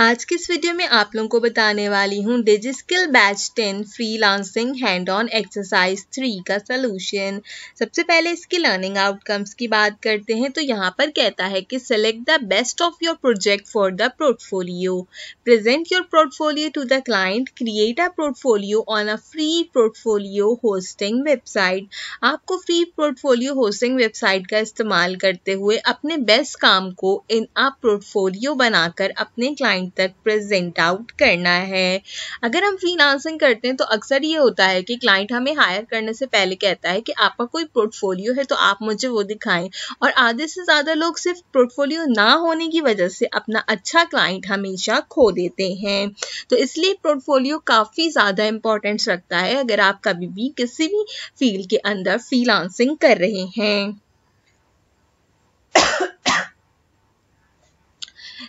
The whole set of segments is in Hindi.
आज के इस वीडियो में आप लोगों को बताने वाली हूँ DigiSkills batch 10 freelancing hand on exercise 3 का सलूशन सबसे पहले इसकी लर्निंग आउटकम्स की बात करते हैं तो यहाँ पर कहता है कि select the best of your project for the portfolio present your portfolio to the client create a portfolio on a free portfolio hosting website आपको फ्री पोर्टफोलियो होस्टिंग वेबसाइट का इस्तेमाल करते हुए अपने बेस्ट काम को इन अ पोर्टफोलियो बनाकर अपने क्लाइंट एंड तक प्रेजेंट आउट करना है अगर हम फ्रीलांसिंग करते हैं तो अक्सर ये होता है कि क्लाइंट हमें हायर करने से पहले कहता है कि आपका कोई पोर्टफोलियो है तो आप मुझे वो दिखाएं और आधे से ज़्यादा लोग सिर्फ पोर्टफोलियो ना होने की वजह से अपना अच्छा क्लाइंट हमेशा खो देते हैं तो इसलिए पोर्टफोलियो काफ़ी ज़्यादा इंपॉर्टेंस रखता है अगर आप कभी भी किसी भी फील्ड के अंदर फ्रीलांसिंग कर रहे हैं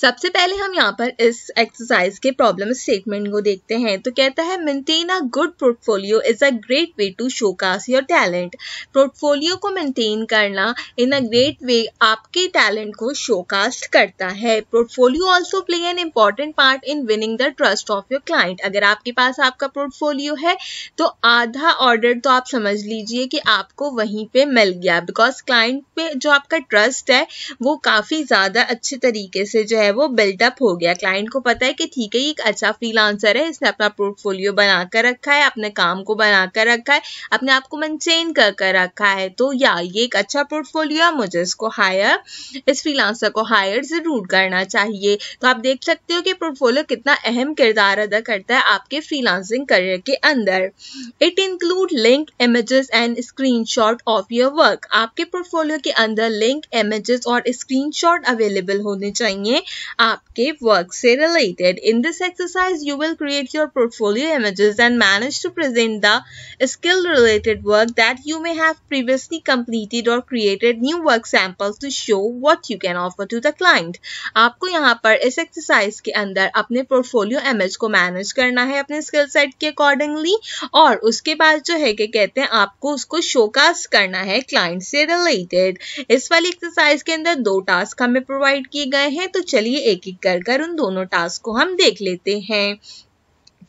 सबसे पहले हम यहाँ पर इस एक्सरसाइज के प्रॉब्लम स्टेटमेंट को देखते हैं तो कहता है maintain a good portfolio is a great way to showcase your talent portfolio को मेंटेन करना इन अ ग्रेट वे आपके टैलेंट को शोकास्ट करता है portfolio also play an important part in winning the trust of your client अगर आपके पास आपका पोर्टफोलियो है तो आधा ऑर्डर तो आप समझ लीजिए कि आपको वहीं पे मिल गया बिकॉज क्लाइंट पे जो आपका ट्रस्ट है वो काफ़ी ज़्यादा अच्छे तरीके से जो है है वो बिल्ट अप हो गया क्लाइंट को पता है कि ठीक है ये एक अच्छा फ्रीलांसर है इसने अपना पोर्टफोलियो बना कर रखा है अपने काम को बना कर रखा है अपने आप को मेनटेन कर कर रखा है तो या ये एक अच्छा पोर्टफोलियो है मुझे इसको हायर इस फ्रीलांसर को हायर ज़रूर करना चाहिए तो आप देख सकते हो कि पोर्टफोलियो कितना अहम किरदार अदा करता है आपके फ्रीलांसिंग करियर के अंदर it include link images and screenshot of your work आपके पोर्टफोलियो के अंदर लिंक इमेजेस और स्क्रीनशॉट अवेलेबल होने चाहिए आपके वर्क से related in this exercise you will create your portfolio images and manage to present the skill related work that you may have previously completed और created new work samples to show what you can offer to the client आपको यहाँ पर इस एक्सरसाइज के अंदर अपने पोर्टफोलियो इमेज को मैनेज करना है अपने स्किल सेट के अकॉर्डिंगली और उसके बाद जो है कि कहते हैं आपको उसको शोकास्ट करना है क्लाइंट से रिलेटेड इस वाली एक्सरसाइज के अंदर दो टास्क हमें प्रोवाइड किए गए हैं तो चलिए चलिए एक एक कर कर उन दोनों टास्क को हम देख लेते हैं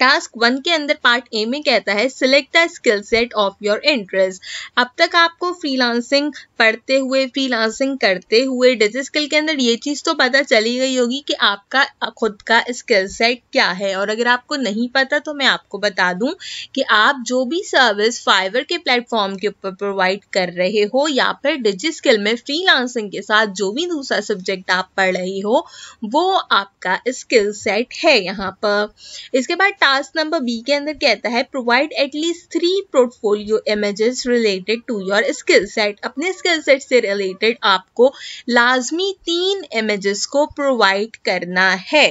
टास्क वन के अंदर पार्ट ए में कहता है select the skill set of your interest अब तक आपको फ्रीलांसिंग पढ़ते हुए फ्रीलांसिंग करते हुए डिजिट स्किल के अंदर ये चीज़ तो पता चली गई होगी कि आपका खुद का स्किल सेट क्या है और अगर आपको नहीं पता तो मैं आपको बता दूं कि आप जो भी सर्विस फाइवर के प्लेटफॉर्म के ऊपर प्रोवाइड कर रहे हो या फिर डिजिट स्किल में फ्रीलांसिंग के साथ जो भी दूसरा सब्जेक्ट आप पढ़ रहे हो वो आपका स्किल सेट है यहाँ पर इसके बाद टास्क नंबर बी के अंदर कहता है provide at least three portfolio images related to your skill set अपने स्किल सेट से रिलेटेड आपको लाजमी तीन इमेजेस को प्रोवाइड करना है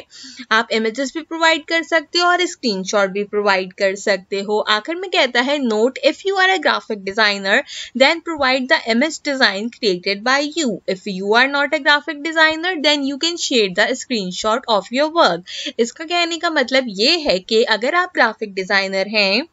आप इमेजेस भी प्रोवाइड कर सकते हो और स्क्रीनशॉट भी प्रोवाइड कर सकते हो आखिर में कहता है note if you are a graphic designer then provide the image design created by you if you are not a graphic designer then you can share the screenshot of your work इसका कहने का मतलब ये है कि अगर आप ग्राफिक डिजाइनर हैं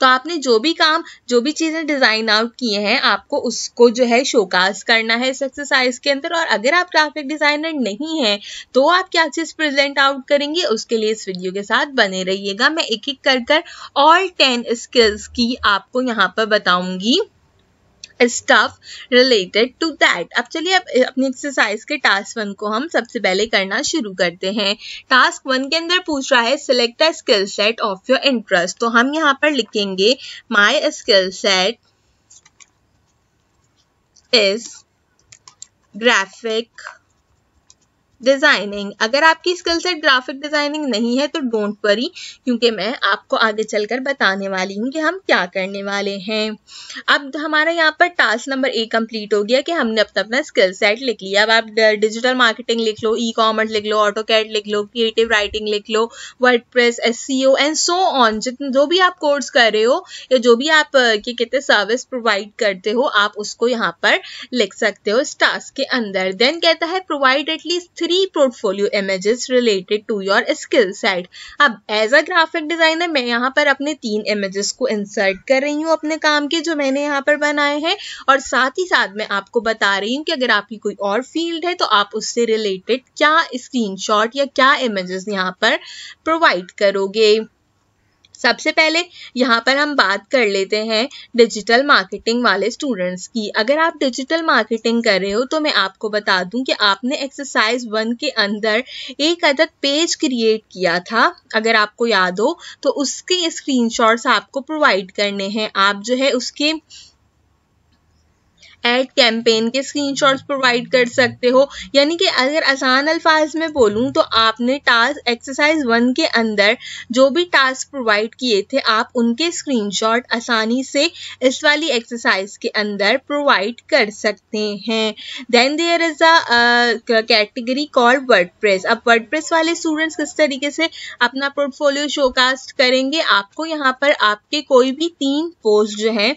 तो आपने जो भी काम जो भी चीज़ें डिज़ाइन आउट किए हैं आपको उसको जो है शोकास करना है इस एक्सरसाइज के अंदर और अगर आप ग्राफिक डिज़ाइनर नहीं हैं तो आप क्या चीज़ प्रेजेंट आउट करेंगे उसके लिए इस वीडियो के साथ बने रहिएगा मैं एक एक कर कर ऑल टेन स्किल्स की आपको यहाँ पर बताऊंगी स्टफ रिलेटेड टू दैट अब चलिए अब अपनी एक्सरसाइज के टास्क वन को हम सबसे पहले करना शुरू करते हैं टास्क वन के अंदर पूछ रहा है select a skill set of your interest तो हम यहाँ पर लिखेंगे my skill set is graphic designing अगर आपकी स्किल सेट ग्राफिक डिजाइनिंग नहीं है तो डोंट वरी क्योंकि मैं आपको आगे चलकर बताने वाली हूँ कि हम क्या करने वाले हैं अब हमारा यहाँ पर टास्क नंबर ए कंप्लीट हो गया कि हमने अपना अपना स्किल सेट लिख लिया अब आप डिजिटल मार्केटिंग लिख लो ई कॉमर्स लिख लो ऑटो कैट लिख लो क्रिएटिव राइटिंग लिख लो WordPress S C O and so on जितने जो भी आप कोर्स कर रहे हो या जो भी आप ये कहते सर्विस प्रोवाइड करते हो आप उसको यहाँ पर लिख सकते हो इस टास्क के अंदर देन कहता है provide at least three three portfolio images related to your skill set अब एज अ ग्राफिक डिजाइनर मैं यहाँ पर अपने तीन इमेजेस को इंसर्ट कर रही हूँ अपने काम के जो मैंने यहाँ पर बनाए हैं और साथ ही साथ मैं आपको बता रही हूँ कि अगर आपकी कोई और फील्ड है तो आप उससे रिलेटेड क्या स्क्रीन या क्या इमेजेस यहाँ पर प्रोवाइड करोगे सबसे पहले यहाँ पर हम बात कर लेते हैं डिजिटल मार्केटिंग वाले स्टूडेंट्स की अगर आप डिजिटल मार्केटिंग कर रहे हो तो मैं आपको बता दूं कि आपने एक्सरसाइज वन के अंदर एक अदद पेज क्रिएट किया था अगर आपको याद हो तो उसके स्क्रीनशॉट्स आपको प्रोवाइड करने हैं आप जो है उसके एड कैंपेन के स्क्रीनशॉट्स प्रोवाइड कर सकते हो यानी कि अगर आसान अल्फाज में बोलूँ तो आपने टास्क एक्सरसाइज वन के अंदर जो भी टास्क प्रोवाइड किए थे आप उनके शॉट आसानी से इस वाली एक्सरसाइज के अंदर प्रोवाइड कर सकते हैं then there is a category called word अब वर्ड वाले स्टूडेंट्स किस तरीके से अपना पोर्टफोलियो शोकास्ट करेंगे आपको यहाँ पर आपके कोई भी तीन पोस्ट जो हैं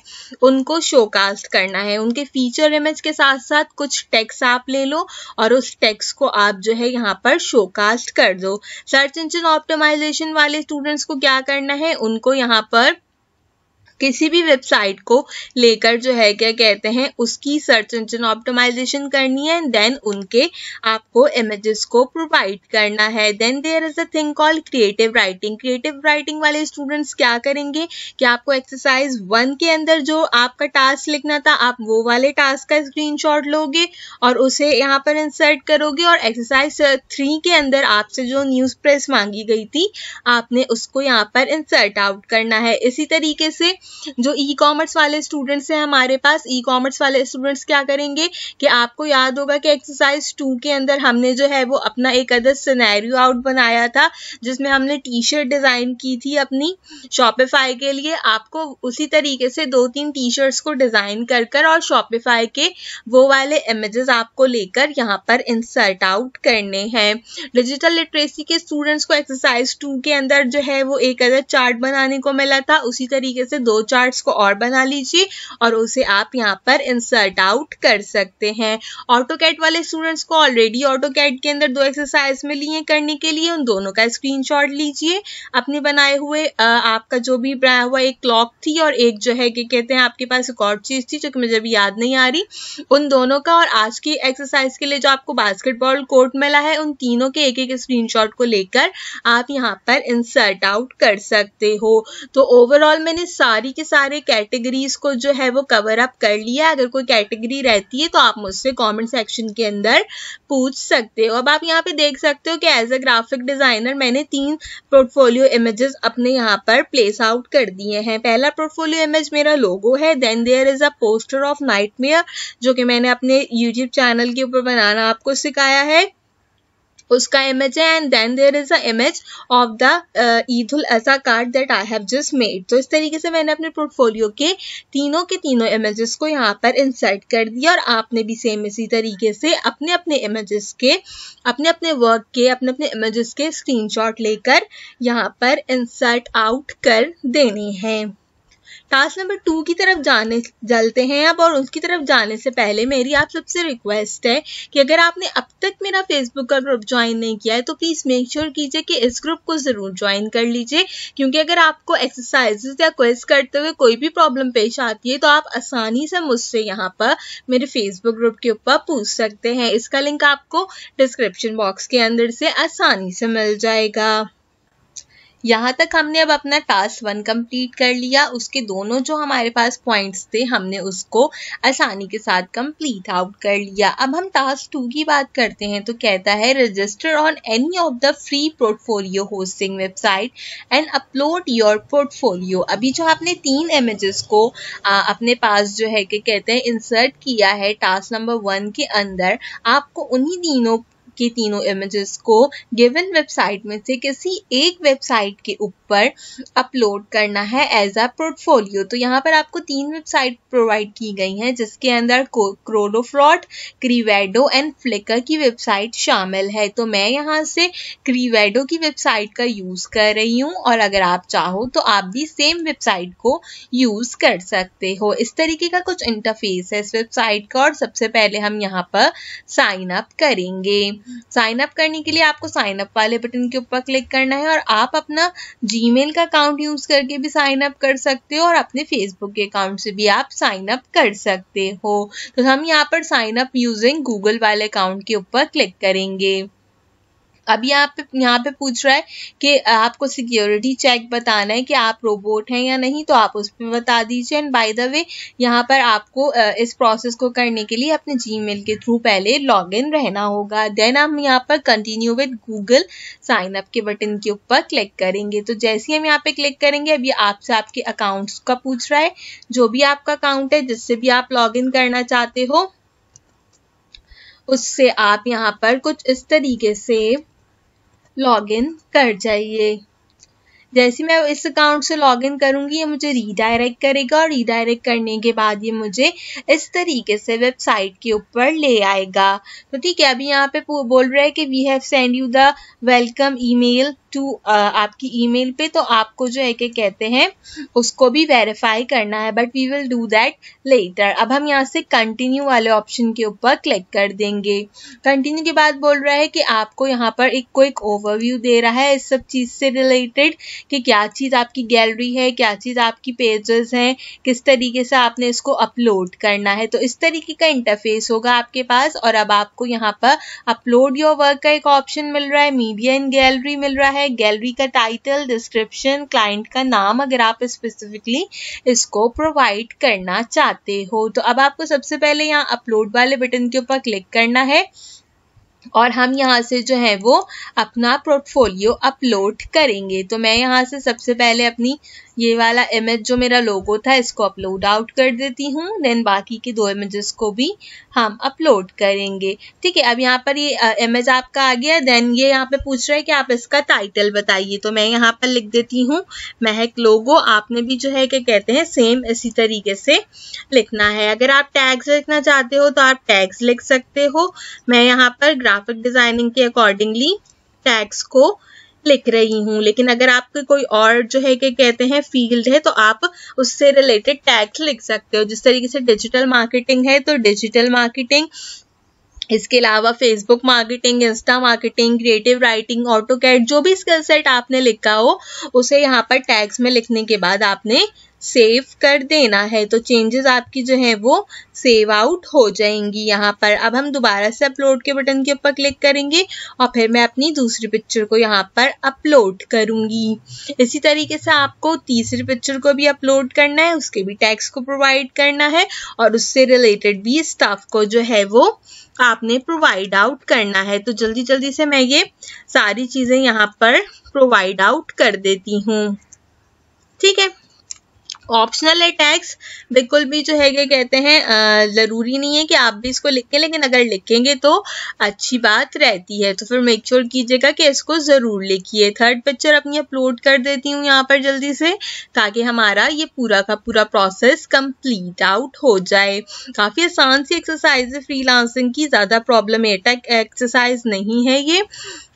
उनको शोकास्ट करना है उनके फीचर इमेज के साथ साथ कुछ टेक्स आप ले लो और उस टेक्स को आप जो है यहाँ पर शोकास्ट कर दो सर्च इंजन ऑप्टिमाइजेशन वाले स्टूडेंट्स को क्या करना है उनको यहाँ पर किसी भी वेबसाइट को लेकर जो है क्या कहते हैं उसकी सर्च इंजन ऑप्टिमाइजेशन करनी है देन उनके आपको इमेजेस को प्रोवाइड करना है then there is a thing call creative writing creative writing वाले स्टूडेंट्स क्या करेंगे कि आपको एक्सरसाइज वन के अंदर जो आपका टास्क लिखना था आप वो वाले टास्क का स्क्रीन लोगे और उसे यहाँ पर इंसर्ट करोगे और एक्सरसाइज थ्री के अंदर आपसे जो न्यूज प्रेस मांगी गई थी आपने उसको यहाँ पर इंसर्ट आउट करना है इसी तरीके से जो ई कॉमर्स वाले स्टूडेंट्स हैं हमारे पास ई कॉमर्स वाले स्टूडेंट्स क्या करेंगे कि आपको याद होगा कि एक्सरसाइज टू के अंदर हमने जो है वो अपना एक अदर सिनेरियो आउट बनाया था जिसमें हमने टी शर्ट डिज़ाइन की थी अपनी शॉपिफाई के लिए आपको उसी तरीके से दो तीन टी शर्ट्स को डिज़ाइन कर कर और शॉपिफाई के वो वाले इमेजेस आपको लेकर यहाँ पर इंसर्ट आउट करने हैं डिजिटल लिटरेसी के स्टूडेंट्स को एक्सरसाइज टू के अंदर जो है वो एक अदर चार्ट बनाने को मिला था उसी तरीके से दो दो चार्ट्स को और बना लीजिए और उसे आप यहाँ पर इंसर्ट आउट कर सकते हैं ऑटो कैट वाले स्टूडेंट्स को ऑलरेडी ऑटो कैट के अंदर दो एक्सरसाइज मिली हैं करने के लिए उन दोनों का स्क्रीन लीजिए अपने बनाए हुए आपका जो भी बनाया हुआ एक क्लॉक थी और एक जो है कि कहते हैं आपके पास एक और चीज़ थी जो कि मुझे अभी याद नहीं आ रही उन दोनों का और आज की एक्सरसाइज के लिए जो आपको बास्केटबॉल कोर्ट मिला है उन तीनों के एक एक स्क्रीनशॉट को लेकर आप यहाँ पर इंसर्ट आउट कर सकते हो तो ओवरऑल मैंने सारे सारी के सारे कैटेगरीज को जो है वो कवर अप कर लिया अगर कोई कैटेगरी रहती है तो आप मुझसे कमेंट सेक्शन के अंदर पूछ सकते हो अब आप यहाँ पे देख सकते हो कि एज अ ग्राफिक डिज़ाइनर मैंने तीन पोर्टफोलियो इमेजेस अपने यहाँ पर प्लेस आउट कर दिए हैं पहला पोर्टफोलियो इमेज मेरा लोगो है then there is a poster of nightmare जो कि मैंने अपने यूट्यूब चैनल के ऊपर बनाना आपको सिखाया है उसका इमेज है and then there is a image of the Eid ul Adha card that I have just made तो इस तरीके से मैंने अपने पोर्टफोलियो के तीनों के तीनों इमेजेस को यहाँ पर इंसर्ट कर दिया और आपने भी सेम इसी तरीके से अपने अपने इमेजेस के अपने अपने वर्क के अपने अपने इमेजेस के स्क्रीनशॉट लेकर यहाँ पर इंसर्ट आउट कर देने हैं टास्क नंबर टू की तरफ जाने जलते हैं अब और उसकी तरफ जाने से पहले मेरी आप सबसे रिक्वेस्ट है कि अगर आपने अब तक मेरा फेसबुक का ग्रुप ज्वाइन नहीं किया है तो प्लीज़ मेक श्योर कीजिए कि इस ग्रुप को ज़रूर ज्वाइन कर लीजिए क्योंकि अगर आपको एक्सरसाइजेज या क्वेस्ट करते हुए कोई भी प्रॉब्लम पेश आती है तो आप आसानी से मुझसे यहाँ पर मेरे फेसबुक ग्रुप के ऊपर पूछ सकते हैं इसका लिंक आपको डिस्क्रिप्शन बॉक्स के अंदर से आसानी से मिल जाएगा यहाँ तक हमने अब अपना टास्क वन कंप्लीट कर लिया उसके दोनों जो हमारे पास पॉइंट्स थे हमने उसको आसानी के साथ कंप्लीट आउट कर लिया अब हम टास्क टू की बात करते हैं तो कहता है register on any of the free portfolio hosting website and upload your portfolio अभी जो आपने तीन इमेजेस को आ, अपने पास जो है कि कहते हैं इंसर्ट किया है टास्क नंबर वन के अंदर आपको उन्हीं तीनों की तीनों इमेजेस को गिवन वेबसाइट में से किसी एक वेबसाइट के ऊपर अपलोड करना है एज अ पोर्टफोलियो तो यहाँ पर आपको तीन वेबसाइट प्रोवाइड की गई हैं जिसके अंदर क्रोलो क्रीवेडो एंड फ्लिकर की वेबसाइट शामिल है तो मैं यहाँ से क्रीवेडो की वेबसाइट का यूज़ कर रही हूँ और अगर आप चाहो तो आप भी सेम वेबसाइट को यूज़ कर सकते हो इस तरीके का कुछ इंटरफेस है इस वेबसाइट का और सबसे पहले हम यहाँ पर साइन अप करेंगे साइन अप करने के लिए आपको साइन अप वाले बटन के ऊपर क्लिक करना है और आप अपना जीमेल का अकाउंट यूज करके भी साइन अप कर सकते हो और अपने फेसबुक के अकाउंट से भी आप साइन अप कर सकते हो तो हम यहाँ पर साइन अप यूजिंग गूगल वाले अकाउंट के ऊपर क्लिक करेंगे अब यहाँ पे यहाँ पे पूछ रहा है कि आपको सिक्योरिटी चेक बताना है कि आप रोबोट हैं या नहीं तो आप उस पर बता दीजिए एंड बाय द वे यहाँ पर आपको इस प्रोसेस को करने के लिए अपने जीमेल के थ्रू पहले लॉगिन रहना होगा देन हम यहाँ पर continue with Google sign up के बटन के ऊपर क्लिक करेंगे तो जैसे ही हम यहाँ पे क्लिक करेंगे अभी आपसे आपके अकाउंट्स का पूछ रहा है जो भी आपका अकाउंट है जिससे भी आप लॉग करना चाहते हो उससे आप यहाँ पर कुछ इस तरीके से लॉगिन कर जाइए जैसे मैं इस अकाउंट से लॉग इन करूँगी ये मुझे रीडायरेक्ट करेगा और रीडायरेक्ट करने के बाद ये मुझे इस तरीके से वेबसाइट के ऊपर ले आएगा तो ठीक है अभी यहाँ पे बोल रहा है कि we have send you the welcome email to आपकी ईमेल पे तो आपको जो है कि कहते हैं उसको भी वेरीफाई करना है but we will do that later अब हम यहाँ से कंटिन्यू वाले ऑप्शन के ऊपर क्लिक कर देंगे कंटिन्यू के बाद बोल रहा है कि आपको यहाँ पर एक एक ओवरव्यू दे रहा है इस सब चीज़ से रिलेटेड कि क्या चीज़ आपकी गैलरी है क्या चीज़ आपकी पेजेस हैं किस तरीके से आपने इसको अपलोड करना है तो इस तरीके का इंटरफेस होगा आपके पास और अब आपको यहाँ पर अपलोड योर वर्क का एक ऑप्शन मिल रहा है मीडिया इन गैलरी मिल रहा है गैलरी का टाइटल डिस्क्रिप्शन क्लाइंट का नाम अगर आप स्पेसिफिकली इसको प्रोवाइड करना चाहते हो तो अब आपको सबसे पहले यहाँ अपलोड वाले बटन के ऊपर क्लिक करना है और हम यहाँ से जो है वो अपना पोर्टफोलियो अपलोड करेंगे तो मैं यहाँ से सबसे पहले अपनी ये वाला इमेज जो मेरा लोगो था इसको अपलोड आउट कर देती हूँ देन बाकी के दो इमेजेस को भी हम अपलोड करेंगे ठीक है अब यहाँ पर ये इमेज आपका आ गया देन ये यहाँ पे पूछ रहा है कि आप इसका टाइटल बताइए तो मैं यहाँ पर लिख देती हूँ महक लोगो आपने भी जो है क्या कहते हैं सेम इसी तरीके से लिखना है अगर आप टैग्स लिखना चाहते हो तो आप टैग्स लिख सकते हो मैं यहाँ पर ग्राफिक डिजाइनिंग के अकॉर्डिंगली टैग्स को लिख रही हूँ लेकिन अगर आपके कोई और जो है कि कहते हैं फील्ड है तो आप उससे रिलेटेड टैक्स लिख सकते हो जिस तरीके से डिजिटल मार्केटिंग है तो डिजिटल मार्केटिंग इसके अलावा Facebook marketing Insta marketing creative writing AutoCAD जो भी स्किल सेट आपने लिखा हो उसे यहाँ पर टैग्स में लिखने के बाद आपने सेव कर देना है तो चेंजेस आपकी जो है वो सेव आउट हो जाएंगी यहाँ पर अब हम दोबारा से अपलोड के बटन के ऊपर क्लिक करेंगे और फिर मैं अपनी दूसरी पिक्चर को यहाँ पर अपलोड करूँगी इसी तरीके से आपको तीसरी पिक्चर को भी अपलोड करना है उसके भी टैक्स को प्रोवाइड करना है और उससे रिलेटेड भी स्टाफ को जो है वो आपने प्रोवाइड आउट करना है तो जल्दी जल्दी से मैं ये सारी चीज़ें यहाँ पर प्रोवाइड आउट कर देती हूँ ठीक है ऑप्शनल है टैक्स बिल्कुल भी जो है क्या कहते हैं ज़रूरी नहीं है कि आप भी इसको लिखें लेकिन अगर लिखेंगे तो अच्छी बात रहती है तो फिर मेक श्योर कीजिएगा कि इसको ज़रूर लिखिए थर्ड पिक्चर अपनी अपलोड कर देती हूँ यहाँ पर जल्दी से ताकि हमारा ये पूरा का पूरा प्रोसेस कंप्लीट आउट हो जाए काफ़ी आसान सी एक्सरसाइज है फ्री की ज़्यादा प्रॉब्लमेटिक एक्सरसाइज नहीं है ये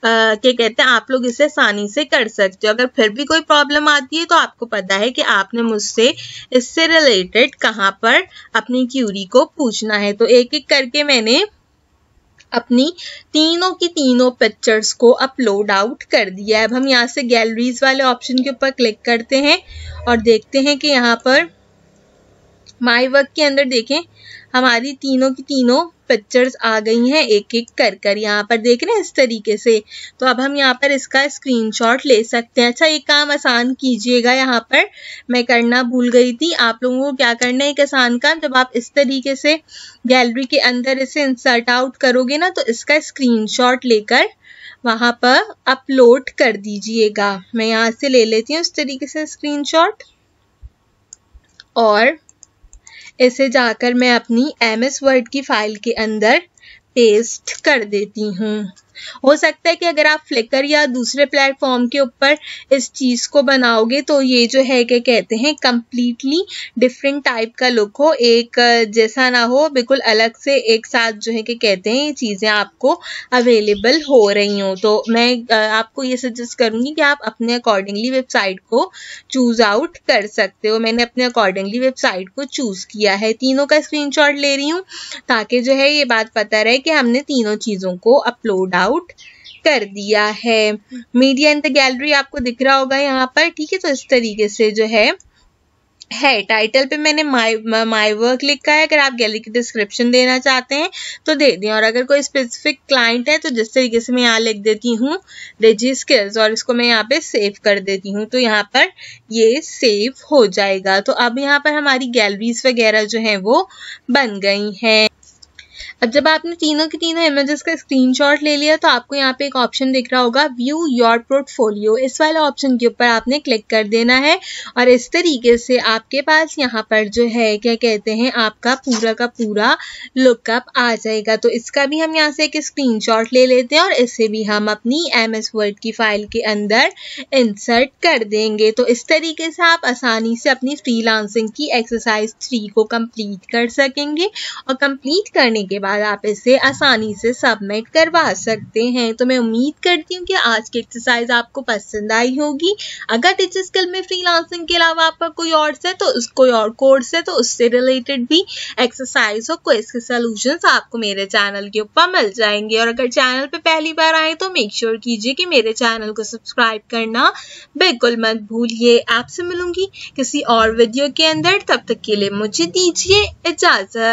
क्या कहते हैं आप लोग इसे आसानी से कर सकते हो अगर फिर भी कोई प्रॉब्लम आती है तो आपको पता है कि आपने मुझसे इससे रिलेटेड कहाँ पर अपनी क्यूरी को पूछना है तो एक एक करके मैंने अपनी तीनों की तीनों पिक्चर्स को अपलोड आउट कर दिया अब हम यहाँ से गैलरीज वाले ऑप्शन के ऊपर क्लिक करते हैं और देखते हैं कि यहाँ पर माई वर्क के अंदर देखें हमारी तीनों की तीनों पिक्चर्स आ गई हैं एक एक कर कर यहाँ पर देख रहे हैं इस तरीके से तो अब हम यहाँ पर इसका स्क्रीनशॉट ले सकते हैं अच्छा एक काम आसान कीजिएगा यहाँ पर मैं करना भूल गई थी आप लोगों को क्या करना है एक आसान काम जब आप इस तरीके से गैलरी के अंदर इसे इंसर्ट आउट करोगे ना तो इसका स्क्रीन लेकर वहाँ पर अपलोड कर दीजिएगा मैं यहाँ से ले लेती हूँ इस तरीके से स्क्रीनशॉट और इसे जाकर मैं अपनी एम एस वर्ड की फ़ाइल के अंदर पेस्ट कर देती हूँ हो सकता है कि अगर आप फ्लिकर या दूसरे प्लेटफॉर्म के ऊपर इस चीज़ को बनाओगे तो ये जो है क्या कहते हैं कम्प्लीटली डिफरेंट टाइप का लुक हो एक जैसा ना हो बिल्कुल अलग से एक साथ जो है कि कहते हैं ये चीज़ें आपको अवेलेबल हो रही हों तो मैं आपको ये सजेस्ट करूँगी कि आप अपने अकॉर्डिंगली वेबसाइट को चूज़ आउट कर सकते हो मैंने अपने अकॉर्डिंगली वेबसाइट को चूज़ किया है तीनों का स्क्रीन ले रही हूँ ताकि जो है ये बात पता रहे कि हमने तीनों चीज़ों को अपलोड आउट आउट कर दिया है मीडिया इन द गैलरी आपको दिख रहा होगा यहाँ पर ठीक है तो इस तरीके से जो है है टाइटल पे मैंने माई माई वर्क लिखा है अगर आप गैलरी की डिस्क्रिप्शन देना चाहते हैं तो दे दें और अगर कोई स्पेसिफिक क्लाइंट है तो जिस तरीके से मैं यहाँ लिख देती हूँ रेजी स्किल्स और इसको मैं यहाँ पे सेव कर देती हूँ तो यहाँ पर ये सेव हो जाएगा तो अब यहाँ पर हमारी गैलरीज वगैरह जो हैं वो बन गई हैं अब जब आपने तीनों की तीनों इमेजेस का स्क्रीनशॉट ले लिया तो आपको यहाँ पे एक ऑप्शन दिख रहा होगा व्यू योर पोर्टफोलियो इस वाले ऑप्शन के ऊपर आपने क्लिक कर देना है और इस तरीके से आपके पास यहाँ पर जो है क्या कहते हैं आपका पूरा का पूरा लुकअप आ जाएगा तो इसका भी हम यहाँ से एक स्क्रीन ले लेते हैं और इसे भी हम अपनी एम एस वर्ड की फाइल के अंदर इंसर्ट कर देंगे तो इस तरीके से आप आसानी से अपनी फ्री की एक्सरसाइज थ्री को कम्प्लीट कर सकेंगे और कम्प्लीट करने के बाद बाद आप इसे आसानी से सबमिट करवा सकते हैं तो मैं उम्मीद करती हूँ कि आज की एक्सरसाइज आपको पसंद आई होगी अगर टीचर स्किल में फ्रीलांसिंग के अलावा आपका कोई और से तो उस कोई और कोर्स है तो उससे रिलेटेड भी एक्सरसाइज और क्वेश्चन के सोल्यूशन आपको मेरे चैनल के ऊपर मिल जाएंगे और अगर चैनल पर पहली बार आए तो मेक श्योर sure कीजिए कि मेरे चैनल को सब्सक्राइब करना बिल्कुल मत भूलिए आपसे मिलूंगी किसी और वीडियो के अंदर तब तक के लिए मुझे दीजिए इजाज़त